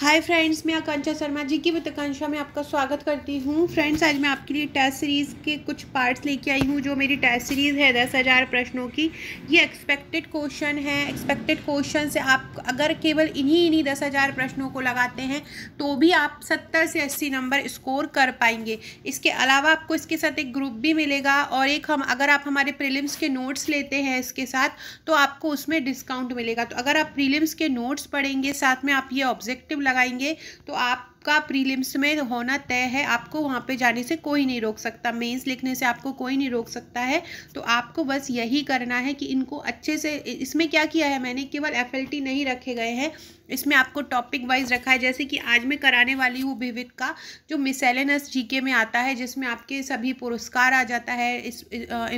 Hi friends मैं आकांक्षा शर्मा जी की वित्तकांक्षा में आपका स्वागत करती हूँ फ्रेंड्स आज मैं आपके लिए टेस्ट सीरीज़ के कुछ पार्ट्स लेके आई हूँ जो मेरी टेस्ट सीरीज़ है दस हज़ार प्रश्नों की ये एक्सपेक्टेड क्वेश्चन है एक्सपेक्टेड क्वेश्चन से आप अगर केवल इन्हीं इन्हीं दस हज़ार प्रश्नों को लगाते हैं तो भी आप सत्तर से अस्सी नंबर स्कोर कर पाएंगे इसके अलावा आपको इसके साथ एक ग्रुप भी मिलेगा और एक हम अगर आप हमारे प्रिलिम्स के नोट्स लेते हैं इसके साथ तो आपको उसमें डिस्काउंट मिलेगा तो अगर आप प्रिलिम्स के नोट्स पढ़ेंगे साथ में आप ये ऑब्जेक्टिव लगाएंगे तो आपका प्रीलिम्स में होना तय है आपको वहाँ पे जाने से कोई नहीं रोक सकता मेंस लिखने से आपको कोई नहीं रोक सकता है तो आपको बस यही करना है कि इनको अच्छे से इसमें क्या किया है मैंने केवल एफ नहीं रखे गए हैं इसमें आपको टॉपिक वाइज रखा है जैसे कि आज मैं कराने वाली हूँ विविध का जो मिसेलेनस जीके में आता है जिसमें आपके सभी पुरस्कार आ जाता है इस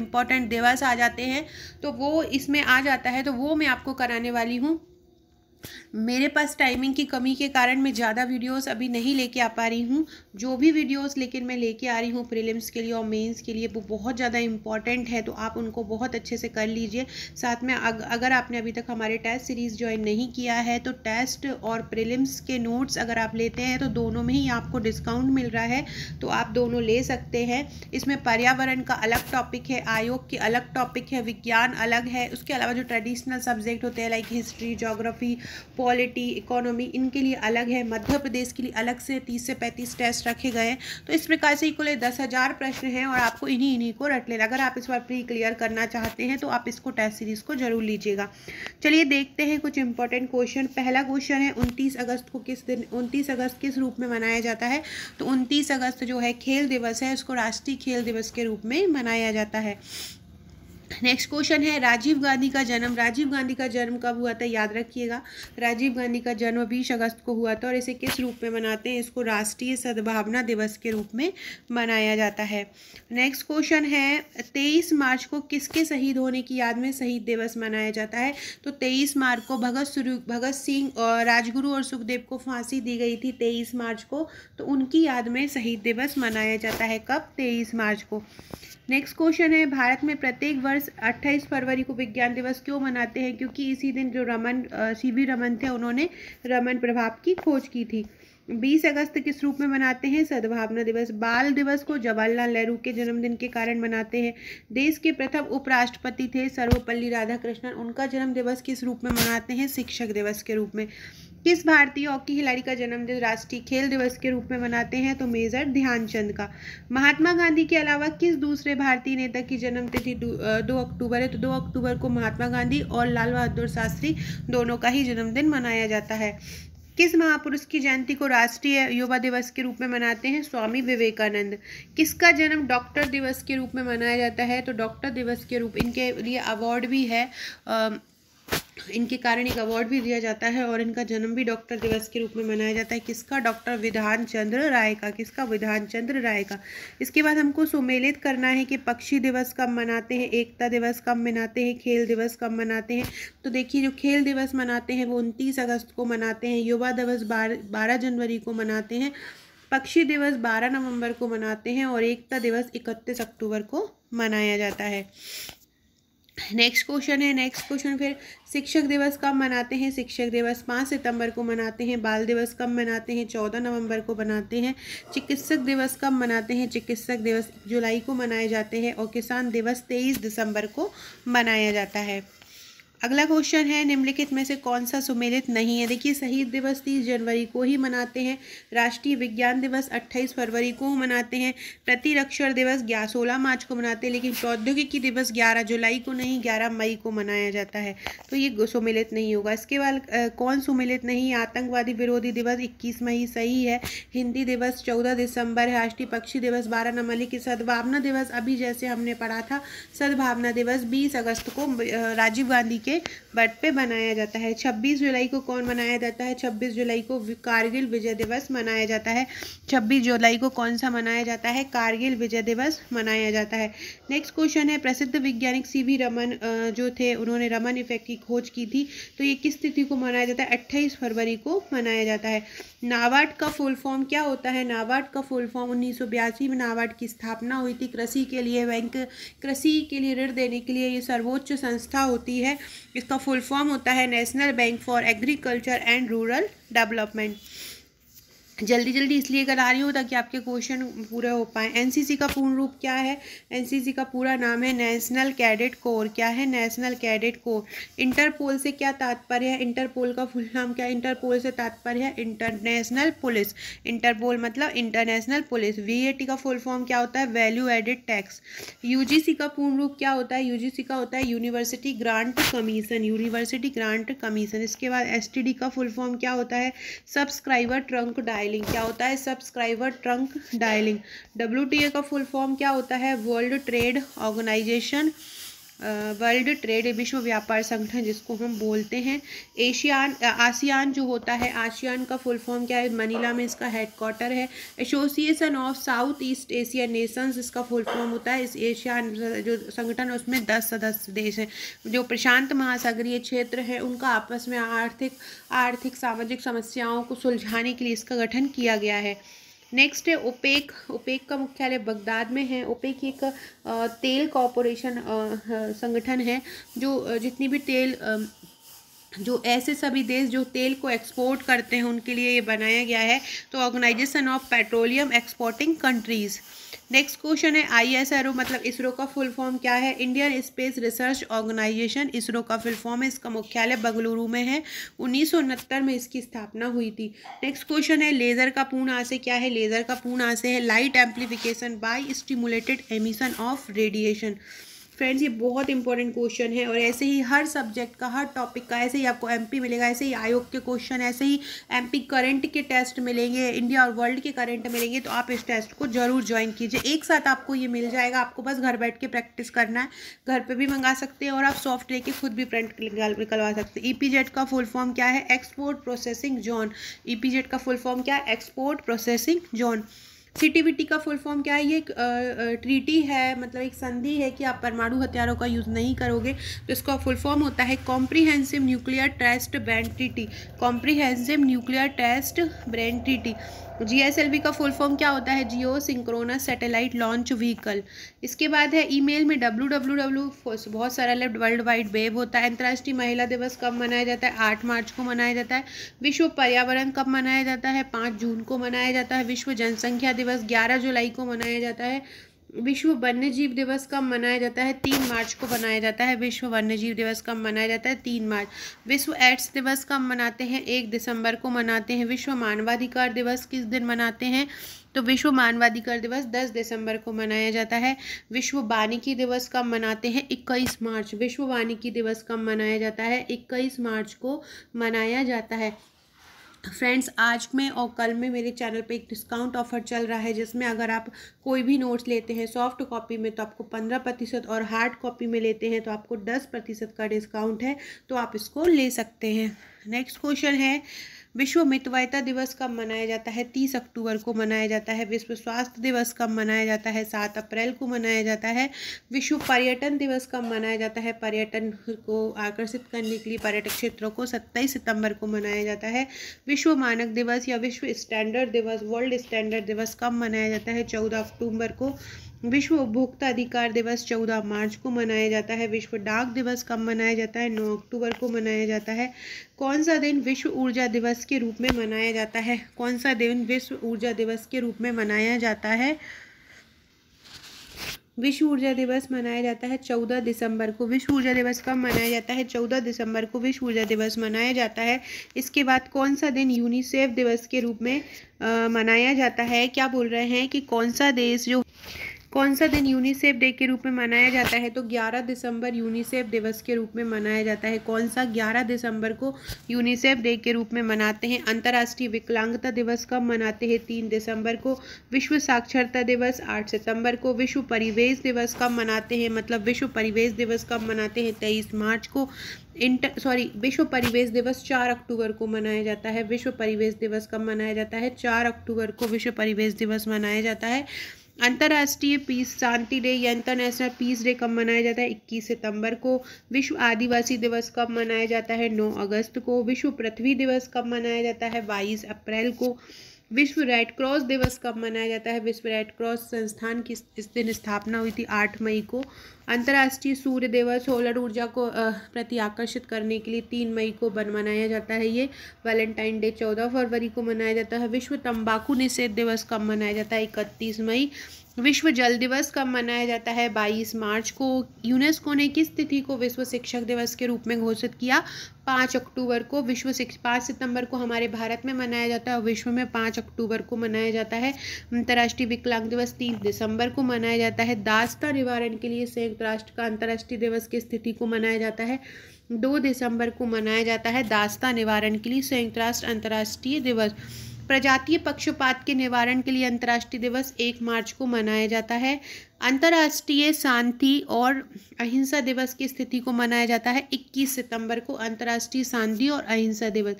इम्पॉर्टेंट दिवस आ जाते हैं तो वो इसमें आ जाता है तो वो मैं आपको कराने वाली हूँ मेरे पास टाइमिंग की कमी के कारण मैं ज़्यादा वीडियोस अभी नहीं लेके आ पा रही हूँ जो भी वीडियोस लेकिन मैं लेके आ रही हूँ प्रीलिम्स के लिए और मेंस के लिए वो बहुत ज़्यादा इंपॉर्टेंट है तो आप उनको बहुत अच्छे से कर लीजिए साथ में अग, अगर आपने अभी तक हमारे टेस्ट सीरीज़ ज्वाइन नहीं किया है तो टेस्ट और प्रिलिम्स के नोट्स अगर आप लेते हैं तो दोनों में ही आपको डिस्काउंट मिल रहा है तो आप दोनों ले सकते हैं इसमें पर्यावरण का अलग टॉपिक है आयोग के अलग टॉपिक है विज्ञान अलग है उसके अलावा जो ट्रेडिशनल सब्जेक्ट होते हैं like history geography quality economy इनके लिए अलग है मध्य प्रदेश के लिए अलग से तीस से पैंतीस टेस्ट रखे गए हैं तो इस प्रकार से कुल दस हज़ार प्रश्न हैं और आपको इन्हीं इन्हीं को रट लेना अगर आप इस बार प्री क्लियर करना चाहते हैं तो आप इसको टेस्ट सीरीज़ को जरूर लीजिएगा चलिए देखते हैं कुछ इंपॉर्टेंट क्वेश्चन पहला क्वेश्चन है उनतीस अगस्त को किस दिन उनतीस अगस्त किस रूप में मनाया जाता है तो उनतीस अगस्त जो है खेल दिवस है उसको राष्ट्रीय खेल दिवस के रूप में मनाया जाता है नेक्स्ट क्वेश्चन है राजीव गांधी का जन्म राजीव गांधी का जन्म कब हुआ था याद रखिएगा राजीव गांधी का जन्म बीस अगस्त को हुआ था और इसे किस रूप में मनाते हैं इसको राष्ट्रीय सद्भावना दिवस के रूप में मनाया जाता है नेक्स्ट क्वेश्चन है तेईस मार्च को किसके शहीद होने की याद में शहीद दिवस मनाया जाता है तो तेईस मार्च को भगत भगत सिंह और राजगुरु और सुखदेव को फांसी दी गई थी तेईस मार्च को तो उनकी याद में शहीद दिवस मनाया जाता है कब तेईस मार्च को नेक्स्ट क्वेश्चन है भारत में प्रत्येक वर्ष 28 फरवरी को विज्ञान दिवस क्यों मनाते हैं क्योंकि इसी दिन जो रमन सी वी रमन थे उन्होंने रमन प्रभाव की खोज की थी बीस अगस्त किस रूप में मनाते हैं सद्भावना दिवस बाल दिवस को जवाहरलाल नेहरू के जन्मदिन के कारण मनाते हैं देश के प्रथम उपराष्ट्रपति थे सर्वपल्ली राधाकृष्णन उनका जन्म दिवस किस रूप में मनाते हैं शिक्षक दिवस के रूप में किस भारतीय हॉकी खिलाड़ी का जन्मदिन राष्ट्रीय खेल दिवस के रूप में मनाते हैं तो मेजर ध्यानचंद का महात्मा गांधी के अलावा किस दूसरे भारतीय नेता की जन्मतिथि दो अक्टूबर है तो दो अक्टूबर को महात्मा गांधी और लाल बहादुर शास्त्री दोनों का ही जन्मदिन मनाया जाता है किस महापुरुष की जयंती को राष्ट्रीय युवा दिवस के रूप में मनाते हैं स्वामी विवेकानंद किसका जन्म डॉक्टर दिवस के रूप में मनाया जाता है तो डॉक्टर दिवस के रूप इनके लिए अवार्ड भी है इनके कारण एक अवार्ड भी दिया जाता है और इनका जन्म भी डॉक्टर दिवस के रूप में मनाया जाता है किसका डॉक्टर विधान चंद्र राय का किसका विधान चंद्र राय का इसके बाद हमको सुमेलित करना है कि पक्षी दिवस कब मनाते हैं एकता दिवस कब मनाते हैं खेल दिवस कब मनाते हैं तो देखिए जो खेल दिवस मनाते हैं वो उनतीस अगस्त को मनाते हैं युवा दिवस बारह जनवरी को मनाते हैं पक्षी दिवस बारह नवम्बर को मनाते हैं और एकता दिवस इकतीस अक्टूबर को मनाया जाता है नेक्स्ट क्वेश्चन है नेक्स्ट क्वेश्चन फिर शिक्षक दिवस कब मनाते हैं शिक्षक दिवस पाँच सितंबर को मनाते हैं बाल दिवस कब मनाते हैं चौदह नवंबर को मनाते हैं चिकित्सक दिवस कब मनाते हैं चिकित्सक दिवस जुलाई को मनाए जाते हैं और किसान दिवस तेईस दिसंबर को मनाया जाता है अगला क्वेश्चन है निम्नलिखित में से कौन सा सुमेलित नहीं है देखिए शहीद दिवस तीस जनवरी को ही मनाते हैं राष्ट्रीय विज्ञान दिवस अट्ठाईस फरवरी को मनाते हैं प्रतिरक्षण दिवस ग्यारह सोलह मार्च को मनाते हैं लेकिन प्रौद्योगिकी दिवस ग्यारह जुलाई को नहीं ग्यारह मई को मनाया जाता है तो ये सुमेलित नहीं होगा इसके बाद कौन सुमेलित नहीं आतंकवादी विरोधी दिवस इक्कीस मई सही है हिंदी दिवस चौदह दिसंबर है राष्ट्रीय पक्षी दिवस बारह नमली की सद्भावना दिवस अभी जैसे हमने पढ़ा था सद्भावना दिवस बीस अगस्त को राजीव गांधी के के बट पे मनाया जाता है 26 जुलाई को कौन मनाया जाता है 26 जुलाई को कारगिल विजय दिवस मनाया जाता है 26 जुलाई को कौन सा मनाया जाता है कारगिल विजय दिवस मनाया जाता है नेक्स्ट क्वेश्चन है प्रसिद्ध वैज्ञानिक सी रमन जो थे उन्होंने रमन इफेक्ट की खोज की थी तो ये किस तिथि को मनाया जाता है अट्ठाईस फरवरी को मनाया जाता है नाबार्ड का फुल फॉर्म क्या होता है नाबार्ड का फुल फॉर्म उन्नीस में नाबार्ड की स्थापना हुई थी कृषि के लिए बैंक कृषि के लिए ऋण देने के लिए ये सर्वोच्च संस्था होती है इसका फुल फॉर्म होता है national bank for agriculture and rural development जल्दी जल्दी इसलिए करा रही हूँ ताकि आपके क्वेश्चन पूरे हो पाएँ एनसीसी का पूर्ण रूप क्या है एनसीसी का पूरा नाम है नेशनल कैडेट कोर क्या है नेशनल कैडेट कोर इंटरपोल से क्या तात्पर्य है इंटरपोल का फुल नाम क्या इंटरपोल से तात्पर्य है इंटरनेशनल पुलिस इंटरपोल मतलब इंटरनेशनल पुलिस वी का फुल फॉर्म क्या होता है वैल्यू एडेड टैक्स यू का पूर्ण रूप क्या होता है यू का होता है university grant commission university grant commission इसके बाद एस का फुल फॉर्म क्या होता है सब्सक्राइबर ट्रंक डायल डायलिंग क्या होता है सब्सक्राइबर ट्रंक डायलिंग डब्ल्यू का फुल फॉर्म क्या होता है world trade organisation world trade विश्व व्यापार संगठन जिसको हम बोलते हैं एशियान आसियान जो होता है आसियान का फुल फॉर्म क्या है मनीला में इसका हेडक्वार्टर है association of South East Asian nations इसका फुल फॉर्म होता है इस एशियान जो संगठन है उसमें दस सदस्य देश हैं जो प्रशांत महासागरीय क्षेत्र है उनका आपस में आर्थिक आर्थिक सामाजिक समस्याओं को सुलझाने के लिए इसका गठन किया गया है नेक्स्ट है ओपेक ओपेक का मुख्यालय बगदाद में है ओपेक एक तेल कॉरपोरेशन संगठन है जो जितनी भी तेल जो ऐसे सभी देश जो तेल को एक्सपोर्ट करते हैं उनके लिए ये बनाया गया है तो organisation of petroleum exporting countries next question है आई एस आर ओ मतलब इसरो का फुल फॉर्म क्या है Indian space research organisation ISRO का फुल फॉर्म है इसका मुख्यालय बंगलुरु में है उन्नीस में इसकी स्थापना हुई थी नेक्स्ट क्वेश्चन है लेज़र का पूर्ण आशय क्या है लेज़र का पूर्ण आशय है light amplification by stimulated emission of radiation friends ये बहुत इंपॉर्टेंट क्वेश्चन है और ऐसे ही हर सब्जेक्ट का हर टॉपिक का ऐसे ही आपको एमपी मिलेगा ऐसे ही आयोग के क्वेश्चन ऐसे ही एमपी करंट के टेस्ट मिलेंगे इंडिया और वर्ल्ड के करंट मिलेंगे तो आप इस टेस्ट को जरूर ज्वाइन कीजिए एक साथ आपको ये मिल जाएगा आपको बस घर बैठ के प्रैक्टिस करना है घर पर भी मंगा सकते हैं और आप सॉफ्ट लेके खुद भी प्रिंट निकलवा सकते हैं ई e का फुल फॉर्म क्या है एक्सपोर्ट प्रोसेसिंग जोन ई का फुल फॉर्म क्या है एक्सपोर्ट प्रोसेसिंग जोन सीटीवीटी का फुल फॉर्म क्या है ये एक ट्रीटी है मतलब एक संधि है कि आप परमाणु हथियारों का यूज़ नहीं करोगे तो इसका फुल फॉर्म होता है comprehensive nuclear test ban treaty comprehensive nuclear test ban treaty GSLV तो का फुल फॉर्म क्या होता है geosynchronous satellite launch vehicle इसके बाद है ईमेल में डब्ल्यू डब्ल्यू डब्ल्यू बहुत सारा लेफ्ट वर्ल्ड वाइड वेब होता है अंतर्राष्ट्रीय महिला दिवस कब मनाया जाता है आठ मार्च को मनाया जाता है विश्व पर्यावरण कब मनाया जाता है पाँच जून को मनाया जाता है विश्व जनसंख्या दिवस ग्यारह जुलाई को मनाया जाता है विश्व वन्य जीव दिवस कब मनाया जाता है तीन मार्च को मनाया जाता है विश्व वन्य जीव दिवस कब मनाया जाता है तीन मार्च विश्व एड्स दिवस कब मनाते हैं एक दिसंबर को मनाते हैं विश्व मानवाधिकार दिवस किस दिन मनाते हैं तो विश्व मानवाधिकार दिवस 10 दिसंबर को मनाया जाता है विश्व वानिकी दिवस कब मनाते हैं 21 मार्च विश्व वानिकी दिवस कब मनाया जाता है 21 मार्च को मनाया जाता है फ्रेंड्स आज में और कल में मेरे चैनल पे एक डिस्काउंट ऑफर चल रहा है जिसमें अगर आप कोई भी नोट्स लेते हैं सॉफ्ट कॉपी में तो आपको पंद्रह प्रतिशत और हार्ड कॉपी में लेते हैं तो आपको दस प्रतिशत का डिस्काउंट है तो आप इसको ले सकते हैं नेक्स्ट क्वेश्चन है विश्व मितवायता दिवस कब मनाया जाता है तीस अक्टूबर को मनाया जाता है विश्व स्वास्थ्य दिवस कब मनाया जाता है सात अप्रैल को मनाया जाता है विश्व पर्यटन दिवस कब मनाया जाता है पर्यटन को आकर्षित करने के लिए पर्यटक क्षेत्रों को सत्ताईस सितंबर को मनाया जाता है विश्व मानक दिवस या विश्व स्टैंडर्ड दिवस वर्ल्ड स्टैंडर्ड दिवस कब मनाया जाता है चौदह अक्टूबर को विश्व उपभोक्ता अधिकार दिवस 14 मार्च को मनाया जाता है विश्व डाक दिवस कब मनाया जाता है 9 अक्टूबर को मनाया जाता है कौन सा दिन विश्व ऊर्जा दिवस के रूप में मनाया जाता है कौन सा दिन विश्व ऊर्जा दिवस के रूप में मनाया जाता है विश्व ऊर्जा दिवस मनाया जाता है चौदह दिसंबर को विश्व ऊर्जा दिवस कब मनाया जाता है चौदह दिसंबर को विश्व ऊर्जा दिवस मनाया जाता है इसके बाद कौन सा दिन यूनिसेफ दिवस के रूप में आ, मनाया जाता है क्या बोल रहे हैं कि कौन सा देश जो कौन सा दिन यूनिसेफ डे के रूप में मनाया जाता है तो 11 दिसंबर यूनिसेफ दिवस के रूप में मनाया जाता है कौन सा 11 दिसंबर को यूनिसेफ डे के रूप में मनाते हैं अंतर्राष्ट्रीय विकलांगता दिवस कब मनाते हैं तीन दिसंबर को विश्व साक्षरता दिवस आठ सितंबर को विश्व परिवेश दिवस कब मनाते हैं मतलब विश्व परिवेश दिवस कब मनाते हैं तेईस मार्च को इंटर सॉरी विश्व परिवेश दिवस चार अक्टूबर को मनाया जाता है विश्व परिवेश दिवस कब मनाया जाता है चार अक्टूबर को विश्व परिवेश दिवस मनाया जाता है अंतर्राष्ट्रीय पीस शांति डे या इंटरनेशनल पीस डे कब मनाया जाता है 21 सितंबर को विश्व आदिवासी दिवस कब मनाया जाता है 9 अगस्त को विश्व पृथ्वी दिवस कब मनाया जाता है 22 अप्रैल को विश्व रेड क्रॉस दिवस कब मनाया जाता है विश्व रेड क्रॉस संस्थान की इस दिन स्थापना हुई थी आठ मई को अंतर्राष्ट्रीय सूर्य दिवस सोलर ऊर्जा को प्रति आकर्षित करने के लिए तीन मई को बन मनाया जाता है ये वैलेंटाइन डे चौदह फरवरी को मनाया जाता है विश्व तंबाकू निषेध दिवस कब मनाया जाता है इकतीस मई विश्व जल दिवस कब मनाया जाता है 22 मार्च को यूनेस्को ने किस तिथि को विश्व शिक्षक दिवस के रूप में घोषित किया 5 अक्टूबर को विश्व शिक्षा पाँच सितंबर को हमारे भारत में मनाया जाता है विश्व में 5 अक्टूबर को मनाया जाता है अंतर्राष्ट्रीय विकलांग दिवस 3 दिसंबर को मनाया जाता है दास्ता निवारण के लिए संयुक्त संयुक्त राष्ट्र का अंतर्राष्ट्रीय दिवस की स्थिति को मनाया जाता है दो दिसंबर को मनाया जाता है दास्ता निवारण के लिए संयुक्त राष्ट्र अंतर्राष्ट्रीय दिवस प्रजातीय पक्षपात के निवारण के लिए अंतर्राष्ट्रीय दिवस एक मार्च को मनाया जाता है अंतर्राष्ट्रीय शांति और अहिंसा दिवस की स्थिति को मनाया जाता है 21 सितंबर को अंतर्राष्ट्रीय शांति और अहिंसा दिवस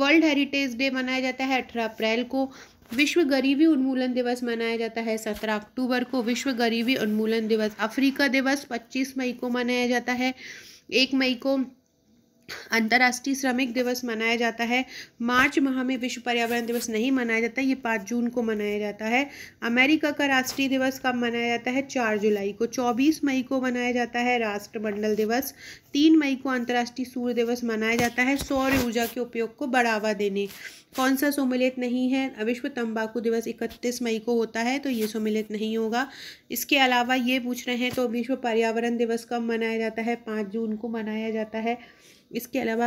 वर्ल्ड हेरिटेज डे मनाया जाता है 18 अप्रैल को विश्व गरीबी उन्मूलन दिवस मनाया जाता है सत्रह अक्टूबर को विश्व गरीबी उन्मूलन दिवस अफ्रीका दिवस पच्चीस मई को मनाया जाता है एक मई को अंतर्राष्ट्रीय श्रमिक दिवस मनाया जाता है मार्च माह में विश्व पर्यावरण दिवस नहीं मनाया जाता ये पाँच जून को मनाया जाता है अमेरिका का राष्ट्रीय दिवस कब मनाया जाता है चार जुलाई को चौबीस मई को मनाया जाता है राष्ट्रमंडल दिवस तीन मई को अंतर्राष्ट्रीय सूर्य दिवस मनाया जाता है सौर ऊर्जा के उपयोग को बढ़ावा देने कौन सा सम्मिलित नहीं है विश्व तम्बाकू दिवस इकतीस मई को होता है तो ये सम्मिलित नहीं होगा इसके अलावा ये पूछ रहे हैं तो विश्व पर्यावरण दिवस कब मनाया जाता है पाँच जून को मनाया जाता है इसके अलावा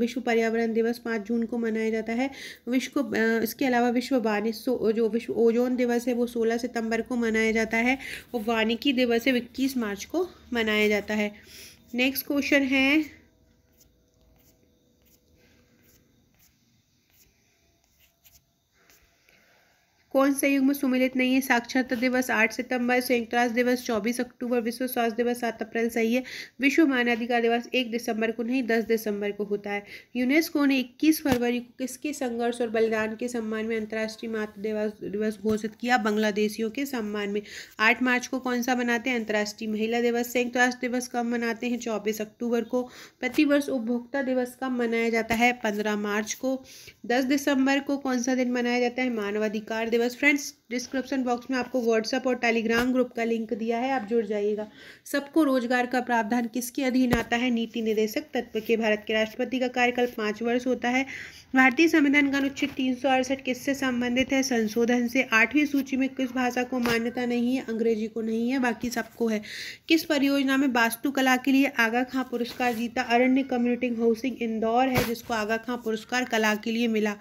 विश्व पर्यावरण दिवस पाँच जून को मनाया जाता है विश्व को इसके अलावा विश्व वानिक जो विश्व ओजोन दिवस है वो सोलह सितंबर को मनाया जाता है और वानिकी दिवस है इक्कीस मार्च को मनाया जाता है नेक्स्ट क्वेश्चन है कौन सा युग में सुमिलित नहीं है साक्षरता दिवस आठ सितंबर संयुक्त राष्ट्र दिवस चौबीस अक्टूबर विश्व स्वास्थ्य दिवस सात अप्रैल सही है विश्व मानवाधिकार दिवस एक दिसंबर को नहीं दस दिसंबर को होता है यूनेस्को ने इक्कीस फरवरी को किसके संघर्ष और बलिदान के सम्मान में अंतर्राष्ट्रीय मातृ दिवस दिवस घोषित किया बांग्लादेशियों के सम्मान में आठ मार्च को कौन सा मनाते हैं अंतर्राष्ट्रीय महिला दिवस संयुक्त राष्ट्र दिवस कब मनाते हैं चौबीस अक्टूबर को प्रतिवर्ष उपभोक्ता दिवस कब मनाया जाता है पंद्रह मार्च को दस दिसंबर को कौन सा दिन मनाया जाता है मानवाधिकार दिवस सिलेबस फ्रेंड्स डिस्क्रिप्शन बॉक्स में आपको व्हाट्सअप और टेलीग्राम ग्रुप का लिंक दिया है आप जुड़ जाइएगा सबको रोजगार का प्रावधान किसके अधीन आता है नीति निदेशक तत्व के भारत के राष्ट्रपति का कार्यकाल पाँच वर्ष होता है भारतीय संविधान का अनुच्छेद तीन किससे संबंधित है संशोधन से आठवीं सूची में किस भाषा को मान्यता नहीं है अंग्रेजी को नहीं है बाकी सबको है किस परियोजना में वास्तुकला के लिए आगा खां पुरस्कार जीता अरण्य कम्युनिटी हाउसिंग इंदौर है जिसको आगा खां पुरस्कार कला के लिए मिला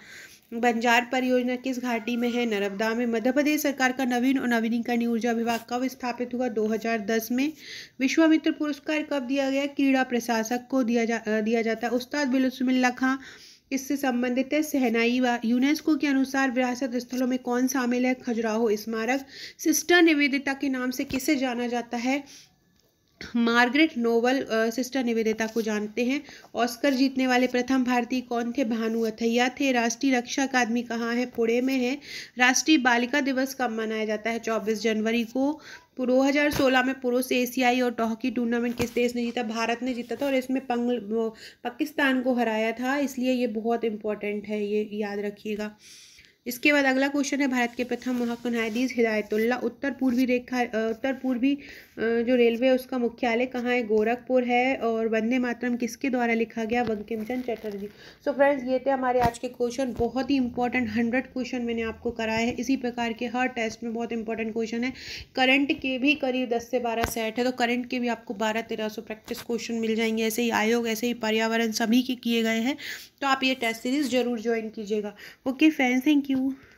बंजार परियोजना किस घाटी में है नर्मदा में मध्य प्रदेश सरकार का नवीन और नवीनीकरण ऊर्जा विभाग कब स्थापित हुआ 2010 में विश्वामित्र पुरस्कार कब दिया गया क्रीड़ा प्रशासक को दिया जा दिया जाता है उस्ताद बिलुसमिल्ला खां इससे संबंधित है सहनाई व यूनेस्को के अनुसार विरासत स्थलों में कौन शामिल है खजुराहो स्मारक सिस्टर निवेदिता के नाम से किसे जाना जाता है मार्गरेट नोवल सिस्टर निवेदिता को जानते हैं ऑस्कर जीतने वाले प्रथम भारतीय कौन थे भानु अथैया थे राष्ट्रीय रक्षा अकादमी कहाँ है पुणे में है राष्ट्रीय बालिका दिवस कब मनाया जाता है 24 जनवरी को दो हज़ार सोलह में पुरुष एशियाई और टॉकी टूर्नामेंट किस देश ने जीता भारत ने जीता था और इसमें पंग पाकिस्तान को हराया था इसलिए ये बहुत इंपॉर्टेंट है ये याद रखिएगा इसके बाद अगला क्वेश्चन है भारत के प्रथम महाकुन हदीस हिदायतुल्ला उत्तर पूर्वी रेखा उत्तर पूर्वी जो रेलवे उसका मुख्यालय कहाँ है गोरखपुर है और वंदे मातरम किसके द्वारा लिखा गया बंकिम चंद चटर्जी सो फ्रेंड्स ये थे हमारे आज के क्वेश्चन बहुत ही इंपॉर्टेंट हंड्रेड क्वेश्चन मैंने आपको कराए हैं इसी प्रकार के हर टेस्ट में बहुत इंपॉर्टेंट क्वेश्चन है करंट के भी करीब दस से बारह सेट है तो करंट के भी आपको बारह तेरह सौ प्रैक्टिस क्वेश्चन मिल जाएंगे ऐसे ही आयोग ऐसे ही पर्यावरण सभी के किए गए हैं तो आप ये टेस्ट सीरीज जरूर ज्वाइन कीजिएगा okay friends thank you you.